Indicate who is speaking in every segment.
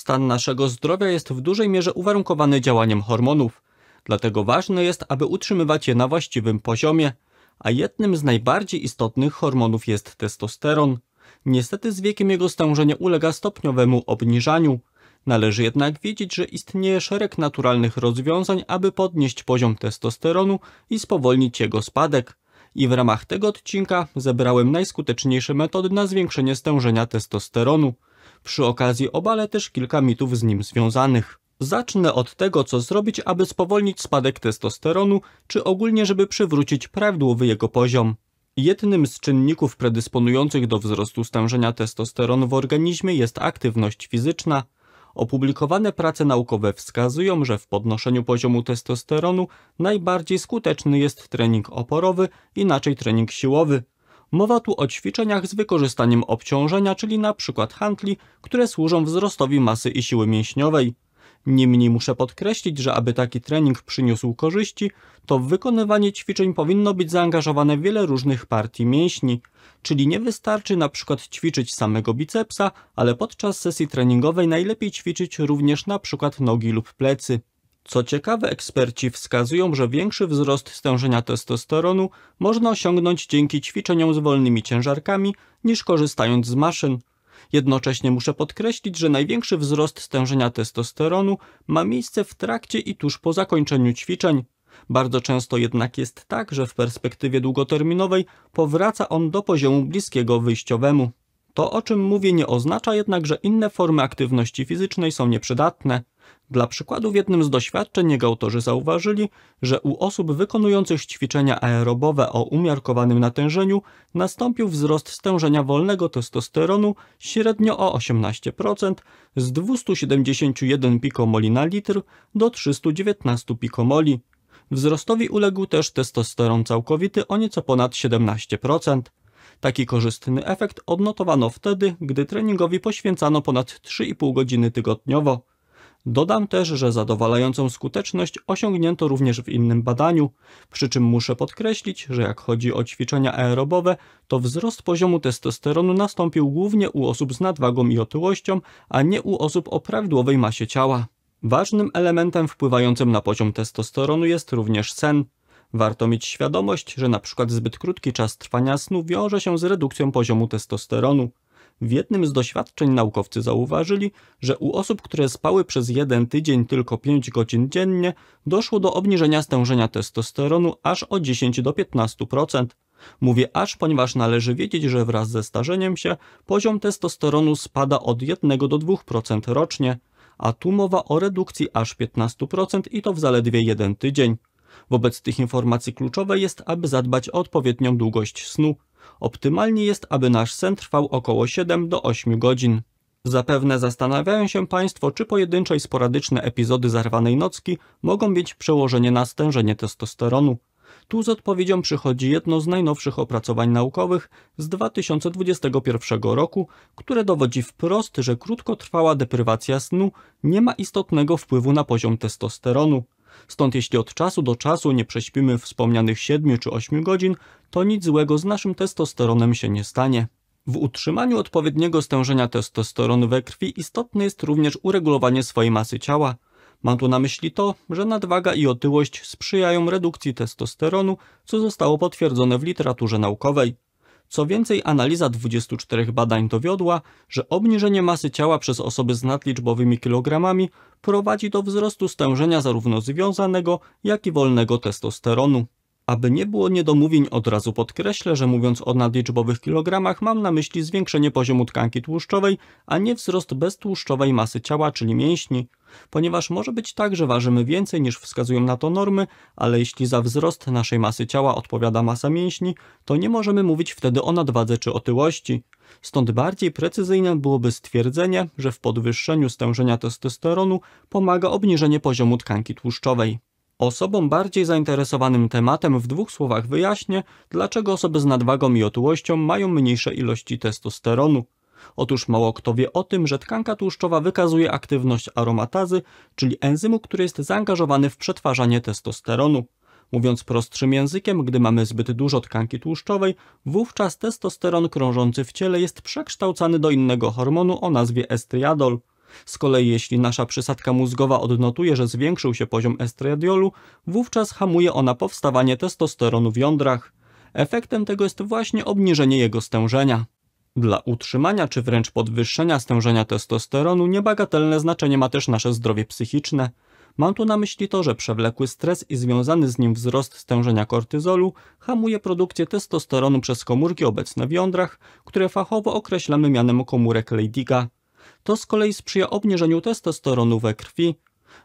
Speaker 1: Stan naszego zdrowia jest w dużej mierze uwarunkowany działaniem hormonów, dlatego ważne jest, aby utrzymywać je na właściwym poziomie, a jednym z najbardziej istotnych hormonów jest testosteron. Niestety z wiekiem jego stężenie ulega stopniowemu obniżaniu. Należy jednak wiedzieć, że istnieje szereg naturalnych rozwiązań, aby podnieść poziom testosteronu i spowolnić jego spadek. I w ramach tego odcinka zebrałem najskuteczniejsze metody na zwiększenie stężenia testosteronu. Przy okazji obalę też kilka mitów z nim związanych. Zacznę od tego, co zrobić, aby spowolnić spadek testosteronu, czy ogólnie, żeby przywrócić prawidłowy jego poziom. Jednym z czynników predysponujących do wzrostu stężenia testosteronu w organizmie jest aktywność fizyczna. Opublikowane prace naukowe wskazują, że w podnoszeniu poziomu testosteronu najbardziej skuteczny jest trening oporowy, inaczej trening siłowy. Mowa tu o ćwiczeniach z wykorzystaniem obciążenia, czyli np. hantli, które służą wzrostowi masy i siły mięśniowej. Niemniej muszę podkreślić, że aby taki trening przyniósł korzyści, to w wykonywanie ćwiczeń powinno być zaangażowane wiele różnych partii mięśni, czyli nie wystarczy na przykład ćwiczyć samego bicepsa, ale podczas sesji treningowej najlepiej ćwiczyć również na przykład nogi lub plecy. Co ciekawe, eksperci wskazują, że większy wzrost stężenia testosteronu można osiągnąć dzięki ćwiczeniom z wolnymi ciężarkami niż korzystając z maszyn. Jednocześnie muszę podkreślić, że największy wzrost stężenia testosteronu ma miejsce w trakcie i tuż po zakończeniu ćwiczeń. Bardzo często jednak jest tak, że w perspektywie długoterminowej powraca on do poziomu bliskiego wyjściowemu. To, o czym mówię, nie oznacza jednak, że inne formy aktywności fizycznej są nieprzydatne. Dla przykładu w jednym z doświadczeń jego autorzy zauważyli, że u osób wykonujących ćwiczenia aerobowe o umiarkowanym natężeniu nastąpił wzrost stężenia wolnego testosteronu średnio o 18% z 271 pikomoli na litr do 319 pikomoli. Wzrostowi uległ też testosteron całkowity o nieco ponad 17%. Taki korzystny efekt odnotowano wtedy, gdy treningowi poświęcano ponad 3,5 godziny tygodniowo. Dodam też, że zadowalającą skuteczność osiągnięto również w innym badaniu, przy czym muszę podkreślić, że jak chodzi o ćwiczenia aerobowe, to wzrost poziomu testosteronu nastąpił głównie u osób z nadwagą i otyłością, a nie u osób o prawidłowej masie ciała. Ważnym elementem wpływającym na poziom testosteronu jest również sen. Warto mieć świadomość, że np. zbyt krótki czas trwania snu wiąże się z redukcją poziomu testosteronu. W jednym z doświadczeń naukowcy zauważyli, że u osób, które spały przez jeden tydzień tylko 5 godzin dziennie, doszło do obniżenia stężenia testosteronu aż o 10 do 15%. Mówię aż, ponieważ należy wiedzieć, że wraz ze starzeniem się poziom testosteronu spada od 1 do 2% rocznie, a tu mowa o redukcji aż 15% i to w zaledwie jeden tydzień. Wobec tych informacji kluczowe jest, aby zadbać o odpowiednią długość snu. Optymalnie jest, aby nasz sen trwał około 7 do 8 godzin. Zapewne zastanawiają się Państwo, czy pojedyncze i sporadyczne epizody zarwanej nocki mogą mieć przełożenie na stężenie testosteronu. Tu z odpowiedzią przychodzi jedno z najnowszych opracowań naukowych z 2021 roku, które dowodzi wprost, że krótkotrwała deprywacja snu nie ma istotnego wpływu na poziom testosteronu. Stąd jeśli od czasu do czasu nie prześpimy wspomnianych 7 czy 8 godzin, to nic złego z naszym testosteronem się nie stanie. W utrzymaniu odpowiedniego stężenia testosteronu we krwi istotne jest również uregulowanie swojej masy ciała. Mam tu na myśli to, że nadwaga i otyłość sprzyjają redukcji testosteronu, co zostało potwierdzone w literaturze naukowej. Co więcej, analiza 24 badań dowiodła, że obniżenie masy ciała przez osoby z nadliczbowymi kilogramami prowadzi do wzrostu stężenia zarówno związanego, jak i wolnego testosteronu. Aby nie było niedomówień, od razu podkreślę, że mówiąc o nadliczbowych kilogramach mam na myśli zwiększenie poziomu tkanki tłuszczowej, a nie wzrost beztłuszczowej masy ciała, czyli mięśni. Ponieważ może być tak, że ważymy więcej niż wskazują na to normy, ale jeśli za wzrost naszej masy ciała odpowiada masa mięśni, to nie możemy mówić wtedy o nadwadze czy otyłości. Stąd bardziej precyzyjne byłoby stwierdzenie, że w podwyższeniu stężenia testosteronu pomaga obniżenie poziomu tkanki tłuszczowej. Osobom bardziej zainteresowanym tematem w dwóch słowach wyjaśnię, dlaczego osoby z nadwagą i otyłością mają mniejsze ilości testosteronu. Otóż mało kto wie o tym, że tkanka tłuszczowa wykazuje aktywność aromatazy, czyli enzymu, który jest zaangażowany w przetwarzanie testosteronu. Mówiąc prostszym językiem, gdy mamy zbyt dużo tkanki tłuszczowej, wówczas testosteron krążący w ciele jest przekształcany do innego hormonu o nazwie estriadol. Z kolei jeśli nasza przysadka mózgowa odnotuje, że zwiększył się poziom estradiolu, wówczas hamuje ona powstawanie testosteronu w jądrach. Efektem tego jest właśnie obniżenie jego stężenia. Dla utrzymania czy wręcz podwyższenia stężenia testosteronu niebagatelne znaczenie ma też nasze zdrowie psychiczne. Mam tu na myśli to, że przewlekły stres i związany z nim wzrost stężenia kortyzolu hamuje produkcję testosteronu przez komórki obecne w jądrach, które fachowo określamy mianem komórek Leydiga. To z kolei sprzyja obniżeniu testosteronu we krwi.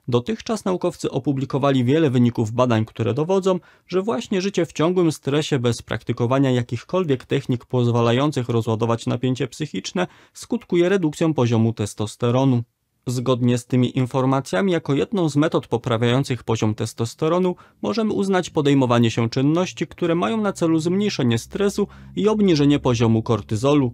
Speaker 1: Dotychczas naukowcy opublikowali wiele wyników badań, które dowodzą, że właśnie życie w ciągłym stresie bez praktykowania jakichkolwiek technik pozwalających rozładować napięcie psychiczne skutkuje redukcją poziomu testosteronu. Zgodnie z tymi informacjami, jako jedną z metod poprawiających poziom testosteronu, możemy uznać podejmowanie się czynności, które mają na celu zmniejszenie stresu i obniżenie poziomu kortyzolu.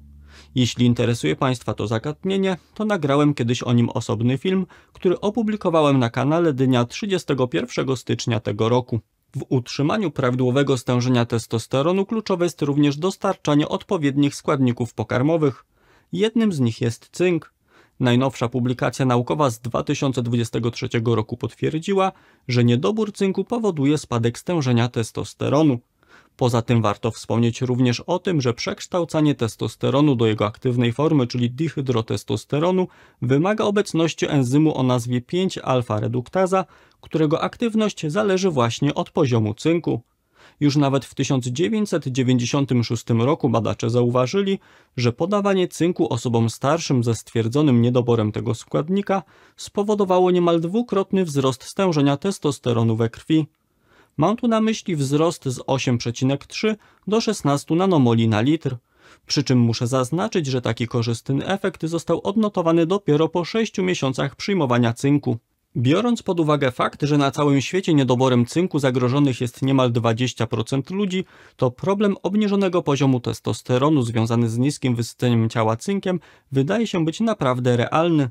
Speaker 1: Jeśli interesuje Państwa to zagadnienie, to nagrałem kiedyś o nim osobny film, który opublikowałem na kanale dnia 31 stycznia tego roku. W utrzymaniu prawidłowego stężenia testosteronu kluczowe jest również dostarczanie odpowiednich składników pokarmowych. Jednym z nich jest cynk. Najnowsza publikacja naukowa z 2023 roku potwierdziła, że niedobór cynku powoduje spadek stężenia testosteronu. Poza tym warto wspomnieć również o tym, że przekształcanie testosteronu do jego aktywnej formy, czyli dihydrotestosteronu, wymaga obecności enzymu o nazwie 5-alfa-reduktaza, którego aktywność zależy właśnie od poziomu cynku. Już nawet w 1996 roku badacze zauważyli, że podawanie cynku osobom starszym ze stwierdzonym niedoborem tego składnika spowodowało niemal dwukrotny wzrost stężenia testosteronu we krwi. Mam tu na myśli wzrost z 8,3 do 16 nanomoli na litr. Przy czym muszę zaznaczyć, że taki korzystny efekt został odnotowany dopiero po 6 miesiącach przyjmowania cynku. Biorąc pod uwagę fakt, że na całym świecie niedoborem cynku zagrożonych jest niemal 20% ludzi, to problem obniżonego poziomu testosteronu związany z niskim wysyceniem ciała cynkiem wydaje się być naprawdę realny.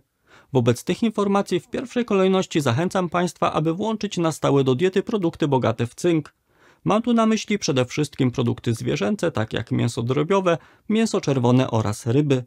Speaker 1: Wobec tych informacji w pierwszej kolejności zachęcam Państwa, aby włączyć na stałe do diety produkty bogate w cynk. Mam tu na myśli przede wszystkim produkty zwierzęce, tak jak mięso drobiowe, mięso czerwone oraz ryby.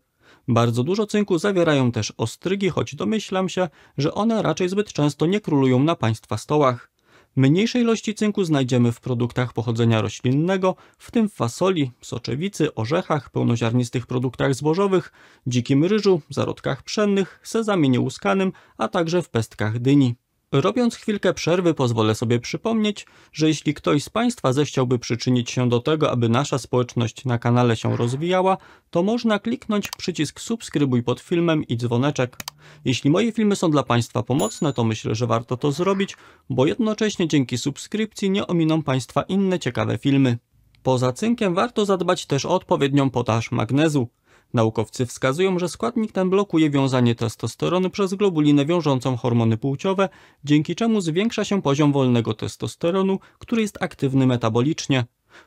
Speaker 1: Bardzo dużo cynku zawierają też ostrygi, choć domyślam się, że one raczej zbyt często nie królują na Państwa stołach. Mniejsze ilości cynku znajdziemy w produktach pochodzenia roślinnego, w tym w fasoli, soczewicy, orzechach, pełnoziarnistych produktach zbożowych, dzikim ryżu, zarodkach pszennych, sezamie nieuskanym, a także w pestkach dyni. Robiąc chwilkę przerwy, pozwolę sobie przypomnieć, że jeśli ktoś z Państwa zechciałby przyczynić się do tego, aby nasza społeczność na kanale się rozwijała, to można kliknąć przycisk subskrybuj pod filmem i dzwoneczek. Jeśli moje filmy są dla Państwa pomocne, to myślę, że warto to zrobić, bo jednocześnie dzięki subskrypcji nie ominą Państwa inne ciekawe filmy. Poza cynkiem warto zadbać też o odpowiednią potaż magnezu. Naukowcy wskazują, że składnik ten blokuje wiązanie testosteronu przez globulinę wiążącą hormony płciowe, dzięki czemu zwiększa się poziom wolnego testosteronu, który jest aktywny metabolicznie.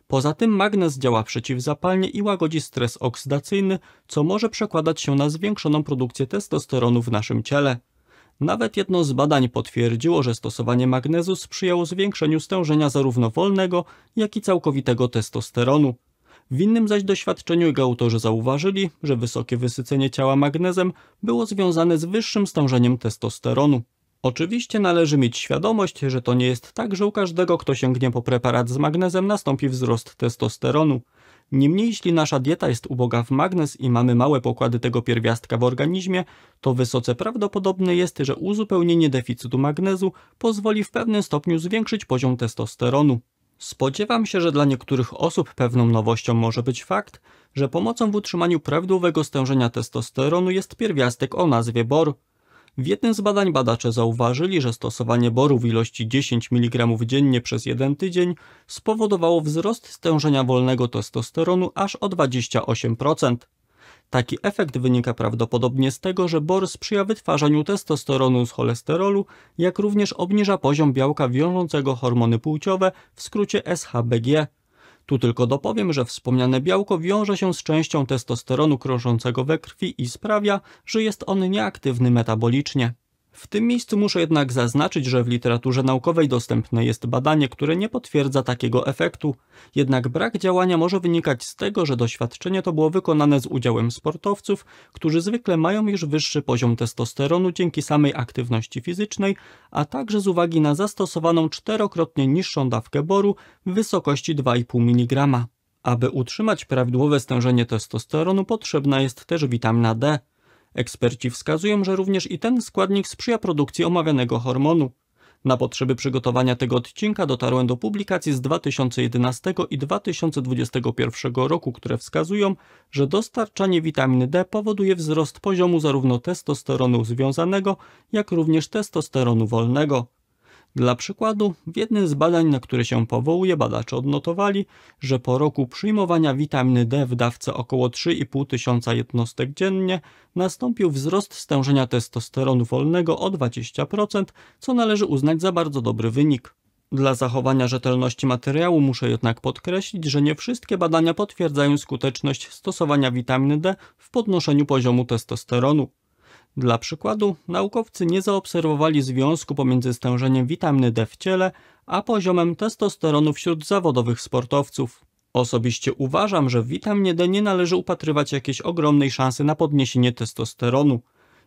Speaker 1: Poza tym magnez działa przeciwzapalnie i łagodzi stres oksydacyjny, co może przekładać się na zwiększoną produkcję testosteronu w naszym ciele. Nawet jedno z badań potwierdziło, że stosowanie magnezu sprzyjało zwiększeniu stężenia zarówno wolnego, jak i całkowitego testosteronu. W innym zaś doświadczeniu jego autorzy zauważyli, że wysokie wysycenie ciała magnezem było związane z wyższym stężeniem testosteronu. Oczywiście należy mieć świadomość, że to nie jest tak, że u każdego, kto sięgnie po preparat z magnezem, nastąpi wzrost testosteronu. Niemniej, jeśli nasza dieta jest uboga w magnez i mamy małe pokłady tego pierwiastka w organizmie, to wysoce prawdopodobne jest, że uzupełnienie deficytu magnezu pozwoli w pewnym stopniu zwiększyć poziom testosteronu. Spodziewam się, że dla niektórych osób pewną nowością może być fakt, że pomocą w utrzymaniu prawidłowego stężenia testosteronu jest pierwiastek o nazwie bor. W jednym z badań badacze zauważyli, że stosowanie boru w ilości 10 mg dziennie przez jeden tydzień spowodowało wzrost stężenia wolnego testosteronu aż o 28%. Taki efekt wynika prawdopodobnie z tego, że bor sprzyja wytwarzaniu testosteronu z cholesterolu, jak również obniża poziom białka wiążącego hormony płciowe, w skrócie SHBG. Tu tylko dopowiem, że wspomniane białko wiąże się z częścią testosteronu krążącego we krwi i sprawia, że jest on nieaktywny metabolicznie. W tym miejscu muszę jednak zaznaczyć, że w literaturze naukowej dostępne jest badanie, które nie potwierdza takiego efektu, jednak brak działania może wynikać z tego, że doświadczenie to było wykonane z udziałem sportowców, którzy zwykle mają już wyższy poziom testosteronu dzięki samej aktywności fizycznej, a także z uwagi na zastosowaną czterokrotnie niższą dawkę boru w wysokości 2,5 mg. Aby utrzymać prawidłowe stężenie testosteronu potrzebna jest też witamina D. Eksperci wskazują, że również i ten składnik sprzyja produkcji omawianego hormonu. Na potrzeby przygotowania tego odcinka dotarłem do publikacji z 2011 i 2021 roku, które wskazują, że dostarczanie witaminy D powoduje wzrost poziomu zarówno testosteronu związanego, jak również testosteronu wolnego. Dla przykładu, w jednym z badań, na które się powołuje, badacze odnotowali, że po roku przyjmowania witaminy D w dawce około 3,5 tysiąca jednostek dziennie nastąpił wzrost stężenia testosteronu wolnego o 20%, co należy uznać za bardzo dobry wynik. Dla zachowania rzetelności materiału muszę jednak podkreślić, że nie wszystkie badania potwierdzają skuteczność stosowania witaminy D w podnoszeniu poziomu testosteronu. Dla przykładu, naukowcy nie zaobserwowali związku pomiędzy stężeniem witaminy D w ciele a poziomem testosteronu wśród zawodowych sportowców. Osobiście uważam, że w witaminie D nie należy upatrywać jakiejś ogromnej szansy na podniesienie testosteronu.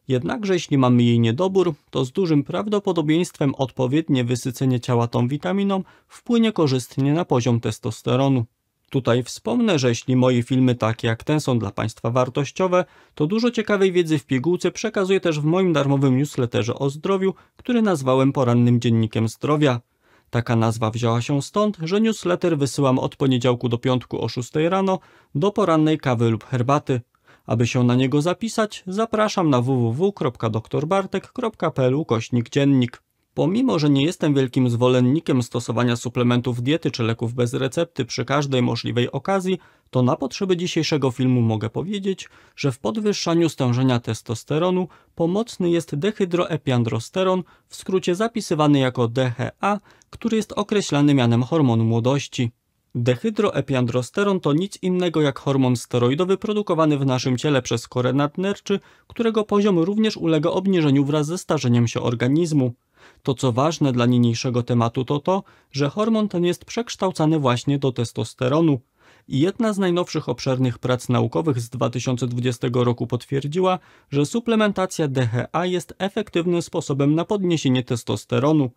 Speaker 1: Jednakże jeśli mamy jej niedobór, to z dużym prawdopodobieństwem odpowiednie wysycenie ciała tą witaminą wpłynie korzystnie na poziom testosteronu. Tutaj wspomnę, że jeśli moje filmy takie jak ten są dla Państwa wartościowe, to dużo ciekawej wiedzy w pigułce przekazuję też w moim darmowym newsletterze o zdrowiu, który nazwałem porannym dziennikiem zdrowia. Taka nazwa wzięła się stąd, że newsletter wysyłam od poniedziałku do piątku o 6 rano do porannej kawy lub herbaty. Aby się na niego zapisać, zapraszam na www.doktorbartek.pl kośnik dziennik. Pomimo, że nie jestem wielkim zwolennikiem stosowania suplementów diety czy leków bez recepty przy każdej możliwej okazji, to na potrzeby dzisiejszego filmu mogę powiedzieć, że w podwyższaniu stężenia testosteronu pomocny jest dehydroepiandrosteron, w skrócie zapisywany jako DHA, który jest określany mianem hormonu młodości. Dehydroepiandrosteron to nic innego jak hormon steroidowy produkowany w naszym ciele przez korę nadnerczy, którego poziom również ulega obniżeniu wraz ze starzeniem się organizmu. To, co ważne dla niniejszego tematu, to to, że hormon ten jest przekształcany właśnie do testosteronu. I jedna z najnowszych obszernych prac naukowych z 2020 roku potwierdziła, że suplementacja DHA jest efektywnym sposobem na podniesienie testosteronu.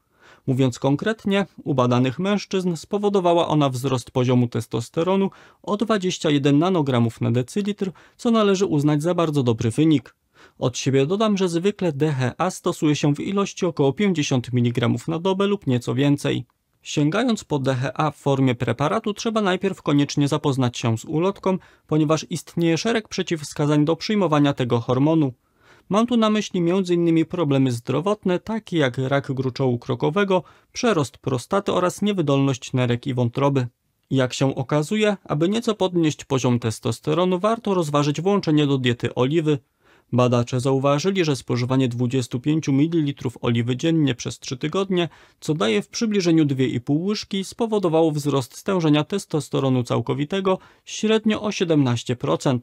Speaker 1: Mówiąc konkretnie, u badanych mężczyzn spowodowała ona wzrost poziomu testosteronu o 21 nanogramów na decylitr, co należy uznać za bardzo dobry wynik. Od siebie dodam, że zwykle DHA stosuje się w ilości około 50 mg na dobę lub nieco więcej. Sięgając po DHA w formie preparatu trzeba najpierw koniecznie zapoznać się z ulotką, ponieważ istnieje szereg przeciwwskazań do przyjmowania tego hormonu. Mam tu na myśli m.in. problemy zdrowotne, takie jak rak gruczołu krokowego, przerost prostaty oraz niewydolność nerek i wątroby. Jak się okazuje, aby nieco podnieść poziom testosteronu, warto rozważyć włączenie do diety oliwy, Badacze zauważyli, że spożywanie 25 ml oliwy dziennie przez 3 tygodnie, co daje w przybliżeniu 2,5 łyżki, spowodowało wzrost stężenia testosteronu całkowitego średnio o 17%.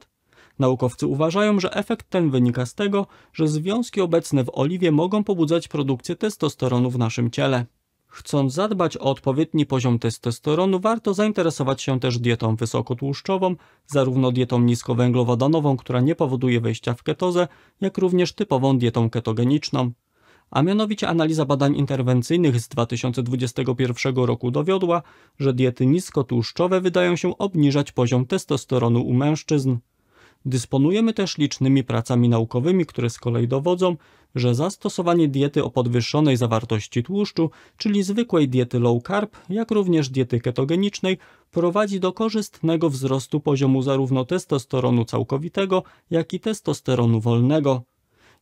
Speaker 1: Naukowcy uważają, że efekt ten wynika z tego, że związki obecne w oliwie mogą pobudzać produkcję testosteronu w naszym ciele. Chcąc zadbać o odpowiedni poziom testosteronu, warto zainteresować się też dietą wysokotłuszczową, zarówno dietą niskowęglowodanową, która nie powoduje wejścia w ketozę, jak również typową dietą ketogeniczną. A mianowicie analiza badań interwencyjnych z 2021 roku dowiodła, że diety niskotłuszczowe wydają się obniżać poziom testosteronu u mężczyzn. Dysponujemy też licznymi pracami naukowymi, które z kolei dowodzą, że zastosowanie diety o podwyższonej zawartości tłuszczu, czyli zwykłej diety low carb, jak również diety ketogenicznej, prowadzi do korzystnego wzrostu poziomu zarówno testosteronu całkowitego, jak i testosteronu wolnego.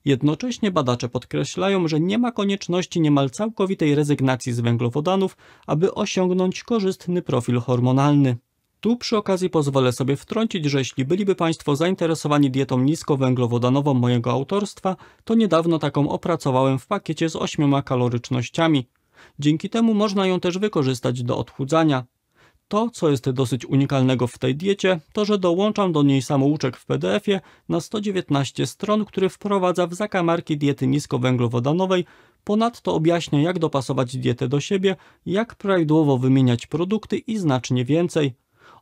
Speaker 1: Jednocześnie badacze podkreślają, że nie ma konieczności niemal całkowitej rezygnacji z węglowodanów, aby osiągnąć korzystny profil hormonalny. Tu przy okazji pozwolę sobie wtrącić, że jeśli byliby Państwo zainteresowani dietą niskowęglowodanową mojego autorstwa, to niedawno taką opracowałem w pakiecie z ośmioma kalorycznościami. Dzięki temu można ją też wykorzystać do odchudzania. To, co jest dosyć unikalnego w tej diecie, to że dołączam do niej samouczek w PDF-ie na 119 stron, który wprowadza w zakamarki diety niskowęglowodanowej, ponadto objaśnia jak dopasować dietę do siebie, jak prawidłowo wymieniać produkty i znacznie więcej.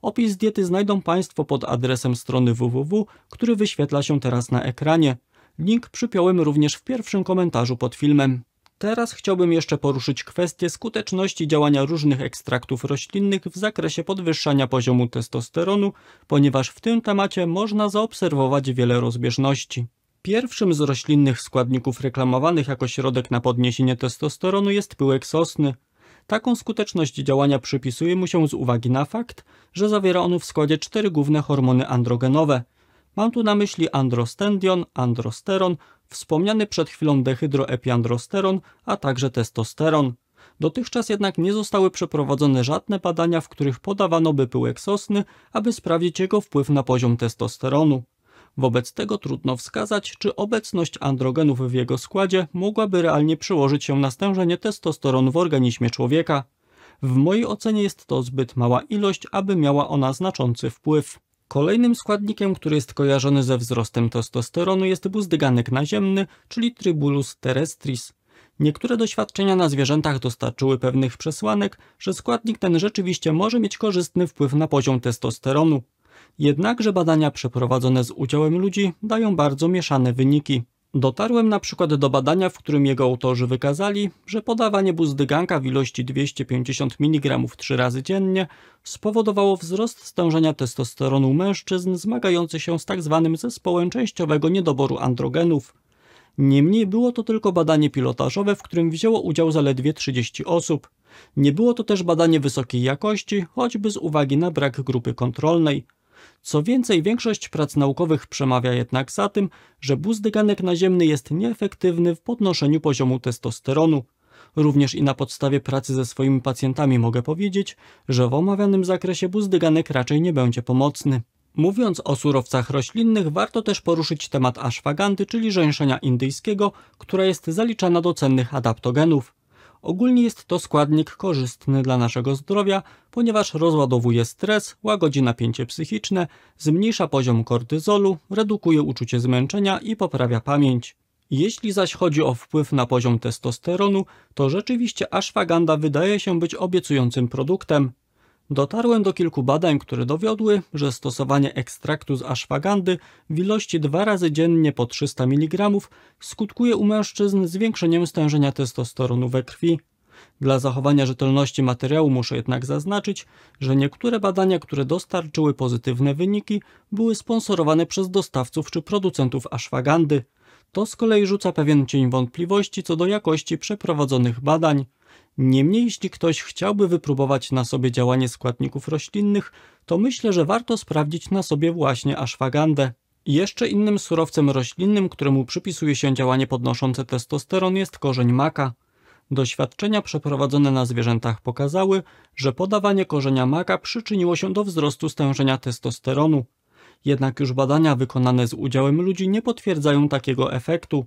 Speaker 1: Opis diety znajdą Państwo pod adresem strony www, który wyświetla się teraz na ekranie. Link przypiąłem również w pierwszym komentarzu pod filmem. Teraz chciałbym jeszcze poruszyć kwestię skuteczności działania różnych ekstraktów roślinnych w zakresie podwyższania poziomu testosteronu, ponieważ w tym temacie można zaobserwować wiele rozbieżności. Pierwszym z roślinnych składników reklamowanych jako środek na podniesienie testosteronu jest pyłek sosny. Taką skuteczność działania przypisuje mu się z uwagi na fakt, że zawiera on w składzie cztery główne hormony androgenowe. Mam tu na myśli androstendion, androsteron, wspomniany przed chwilą dehydroepiandrosteron, a także testosteron. Dotychczas jednak nie zostały przeprowadzone żadne badania, w których podawano by pyłek sosny, aby sprawdzić jego wpływ na poziom testosteronu. Wobec tego trudno wskazać, czy obecność androgenów w jego składzie mogłaby realnie przełożyć się na stężenie testosteronu w organizmie człowieka. W mojej ocenie jest to zbyt mała ilość, aby miała ona znaczący wpływ. Kolejnym składnikiem, który jest kojarzony ze wzrostem testosteronu jest buzdyganek naziemny, czyli Tribulus terrestris. Niektóre doświadczenia na zwierzętach dostarczyły pewnych przesłanek, że składnik ten rzeczywiście może mieć korzystny wpływ na poziom testosteronu. Jednakże badania przeprowadzone z udziałem ludzi dają bardzo mieszane wyniki. Dotarłem na przykład do badania, w którym jego autorzy wykazali, że podawanie buzdyganka w ilości 250 mg 3 razy dziennie spowodowało wzrost stężenia testosteronu mężczyzn zmagających się z tzw. Tak zespołem częściowego niedoboru androgenów. Niemniej było to tylko badanie pilotażowe, w którym wzięło udział zaledwie 30 osób. Nie było to też badanie wysokiej jakości, choćby z uwagi na brak grupy kontrolnej. Co więcej, większość prac naukowych przemawia jednak za tym, że buzdyganek naziemny jest nieefektywny w podnoszeniu poziomu testosteronu. Również i na podstawie pracy ze swoimi pacjentami mogę powiedzieć, że w omawianym zakresie buzdyganek raczej nie będzie pomocny. Mówiąc o surowcach roślinnych, warto też poruszyć temat ashwagandy, czyli żeńszenia indyjskiego, która jest zaliczana do cennych adaptogenów. Ogólnie jest to składnik korzystny dla naszego zdrowia, ponieważ rozładowuje stres, łagodzi napięcie psychiczne, zmniejsza poziom kortyzolu, redukuje uczucie zmęczenia i poprawia pamięć. Jeśli zaś chodzi o wpływ na poziom testosteronu, to rzeczywiście aszwaganda wydaje się być obiecującym produktem. Dotarłem do kilku badań, które dowiodły, że stosowanie ekstraktu z aszwagandy w ilości dwa razy dziennie po 300 mg skutkuje u mężczyzn zwiększeniem stężenia testosteronu we krwi. Dla zachowania rzetelności materiału muszę jednak zaznaczyć, że niektóre badania, które dostarczyły pozytywne wyniki, były sponsorowane przez dostawców czy producentów aszwagandy. To z kolei rzuca pewien cień wątpliwości co do jakości przeprowadzonych badań. Niemniej, jeśli ktoś chciałby wypróbować na sobie działanie składników roślinnych, to myślę, że warto sprawdzić na sobie właśnie ashwagandę. Jeszcze innym surowcem roślinnym, któremu przypisuje się działanie podnoszące testosteron jest korzeń maka. Doświadczenia przeprowadzone na zwierzętach pokazały, że podawanie korzenia maka przyczyniło się do wzrostu stężenia testosteronu. Jednak już badania wykonane z udziałem ludzi nie potwierdzają takiego efektu.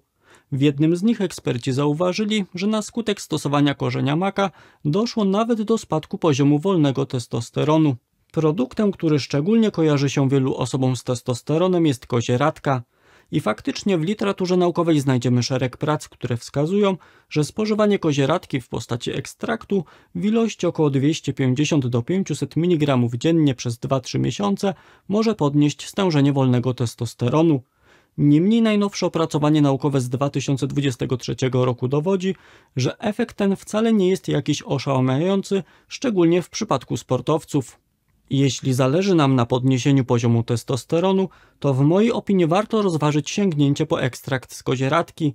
Speaker 1: W jednym z nich eksperci zauważyli, że na skutek stosowania korzenia maka doszło nawet do spadku poziomu wolnego testosteronu. Produktem, który szczególnie kojarzy się wielu osobom z testosteronem jest kozieradka. I faktycznie w literaturze naukowej znajdziemy szereg prac, które wskazują, że spożywanie kozieradki w postaci ekstraktu w ilości około 250 do 500 mg dziennie przez 2-3 miesiące może podnieść stężenie wolnego testosteronu. Niemniej najnowsze opracowanie naukowe z 2023 roku dowodzi, że efekt ten wcale nie jest jakiś oszałamiający, szczególnie w przypadku sportowców. Jeśli zależy nam na podniesieniu poziomu testosteronu, to w mojej opinii warto rozważyć sięgnięcie po ekstrakt z kozieradki.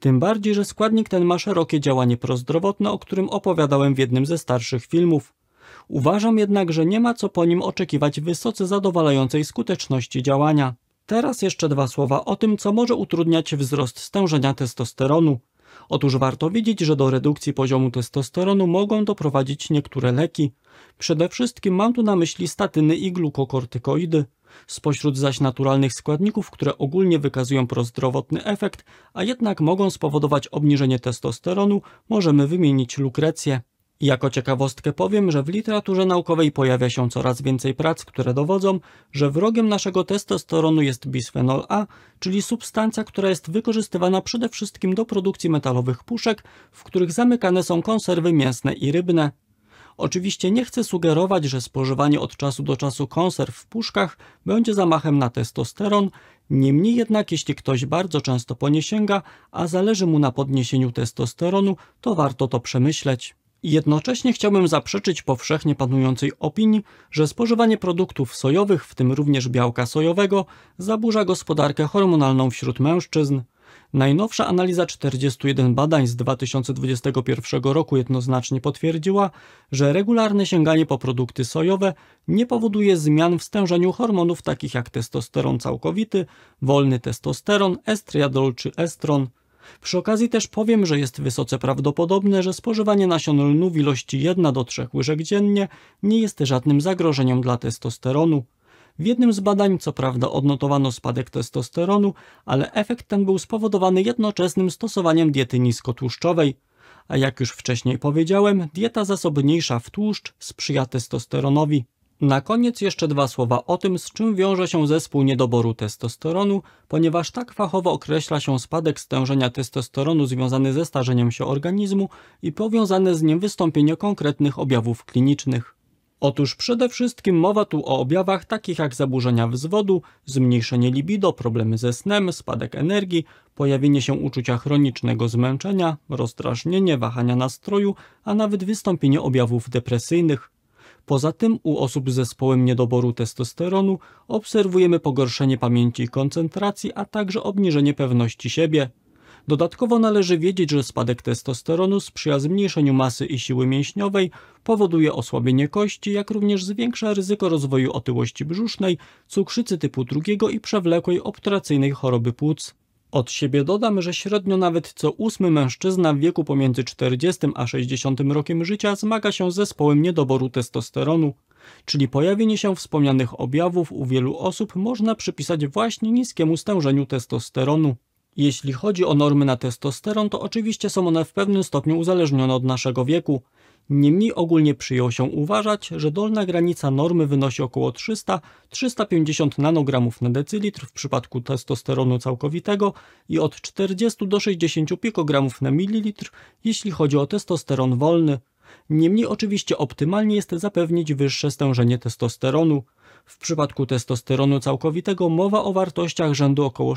Speaker 1: Tym bardziej, że składnik ten ma szerokie działanie prozdrowotne, o którym opowiadałem w jednym ze starszych filmów. Uważam jednak, że nie ma co po nim oczekiwać wysoce zadowalającej skuteczności działania. Teraz jeszcze dwa słowa o tym, co może utrudniać wzrost stężenia testosteronu. Otóż warto wiedzieć, że do redukcji poziomu testosteronu mogą doprowadzić niektóre leki. Przede wszystkim mam tu na myśli statyny i glukokortykoidy. Spośród zaś naturalnych składników, które ogólnie wykazują prozdrowotny efekt, a jednak mogą spowodować obniżenie testosteronu, możemy wymienić lukrecję. Jako ciekawostkę powiem, że w literaturze naukowej pojawia się coraz więcej prac, które dowodzą, że wrogiem naszego testosteronu jest bisfenol A, czyli substancja, która jest wykorzystywana przede wszystkim do produkcji metalowych puszek, w których zamykane są konserwy mięsne i rybne. Oczywiście nie chcę sugerować, że spożywanie od czasu do czasu konserw w puszkach będzie zamachem na testosteron, niemniej jednak jeśli ktoś bardzo często po nie sięga, a zależy mu na podniesieniu testosteronu, to warto to przemyśleć. Jednocześnie chciałbym zaprzeczyć powszechnie panującej opinii, że spożywanie produktów sojowych, w tym również białka sojowego, zaburza gospodarkę hormonalną wśród mężczyzn. Najnowsza analiza 41 badań z 2021 roku jednoznacznie potwierdziła, że regularne sięganie po produkty sojowe nie powoduje zmian w stężeniu hormonów takich jak testosteron całkowity, wolny testosteron, estriadol czy estron. Przy okazji też powiem, że jest wysoce prawdopodobne, że spożywanie nasion lnu w ilości 1 do 3 łyżek dziennie nie jest żadnym zagrożeniem dla testosteronu. W jednym z badań co prawda odnotowano spadek testosteronu, ale efekt ten był spowodowany jednoczesnym stosowaniem diety niskotłuszczowej. A jak już wcześniej powiedziałem, dieta zasobniejsza w tłuszcz sprzyja testosteronowi. Na koniec jeszcze dwa słowa o tym, z czym wiąże się zespół niedoboru testosteronu, ponieważ tak fachowo określa się spadek stężenia testosteronu związany ze starzeniem się organizmu i powiązane z nim wystąpienie konkretnych objawów klinicznych. Otóż przede wszystkim mowa tu o objawach takich jak zaburzenia wzwodu, zmniejszenie libido, problemy ze snem, spadek energii, pojawienie się uczucia chronicznego zmęczenia, rozdrażnienie, wahania nastroju, a nawet wystąpienie objawów depresyjnych. Poza tym u osób z zespołem niedoboru testosteronu obserwujemy pogorszenie pamięci i koncentracji, a także obniżenie pewności siebie. Dodatkowo należy wiedzieć, że spadek testosteronu sprzyja zmniejszeniu masy i siły mięśniowej, powoduje osłabienie kości, jak również zwiększa ryzyko rozwoju otyłości brzusznej, cukrzycy typu drugiego i przewlekłej obtracyjnej choroby płuc. Od siebie dodam, że średnio nawet co ósmy mężczyzna w wieku pomiędzy 40 a 60 rokiem życia zmaga się z zespołem niedoboru testosteronu, czyli pojawienie się wspomnianych objawów u wielu osób można przypisać właśnie niskiemu stężeniu testosteronu. Jeśli chodzi o normy na testosteron, to oczywiście są one w pewnym stopniu uzależnione od naszego wieku. Niemniej ogólnie przyjął się uważać, że dolna granica normy wynosi około 300-350 nanogramów na decylitr w przypadku testosteronu całkowitego i od 40 do 60 pikogramów na mililitr, jeśli chodzi o testosteron wolny. Niemniej oczywiście optymalnie jest zapewnić wyższe stężenie testosteronu. W przypadku testosteronu całkowitego mowa o wartościach rzędu około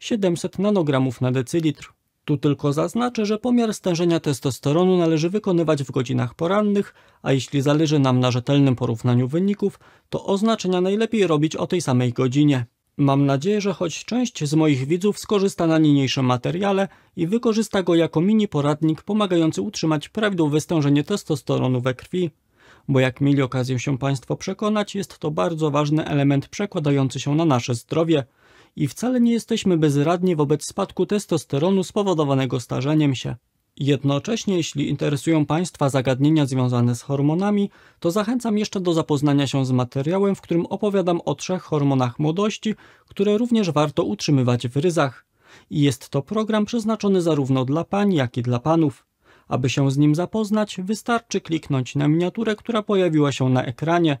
Speaker 1: 600-700 nanogramów na decylitr. Tu tylko zaznaczę, że pomiar stężenia testosteronu należy wykonywać w godzinach porannych, a jeśli zależy nam na rzetelnym porównaniu wyników, to oznaczenia najlepiej robić o tej samej godzinie. Mam nadzieję, że choć część z moich widzów skorzysta na niniejszym materiale i wykorzysta go jako mini poradnik pomagający utrzymać prawidłowe stężenie testosteronu we krwi. Bo jak mieli okazję się Państwo przekonać, jest to bardzo ważny element przekładający się na nasze zdrowie – i wcale nie jesteśmy bezradni wobec spadku testosteronu spowodowanego starzeniem się. Jednocześnie, jeśli interesują Państwa zagadnienia związane z hormonami, to zachęcam jeszcze do zapoznania się z materiałem, w którym opowiadam o trzech hormonach młodości, które również warto utrzymywać w ryzach. I jest to program przeznaczony zarówno dla pań, jak i dla panów. Aby się z nim zapoznać, wystarczy kliknąć na miniaturę, która pojawiła się na ekranie –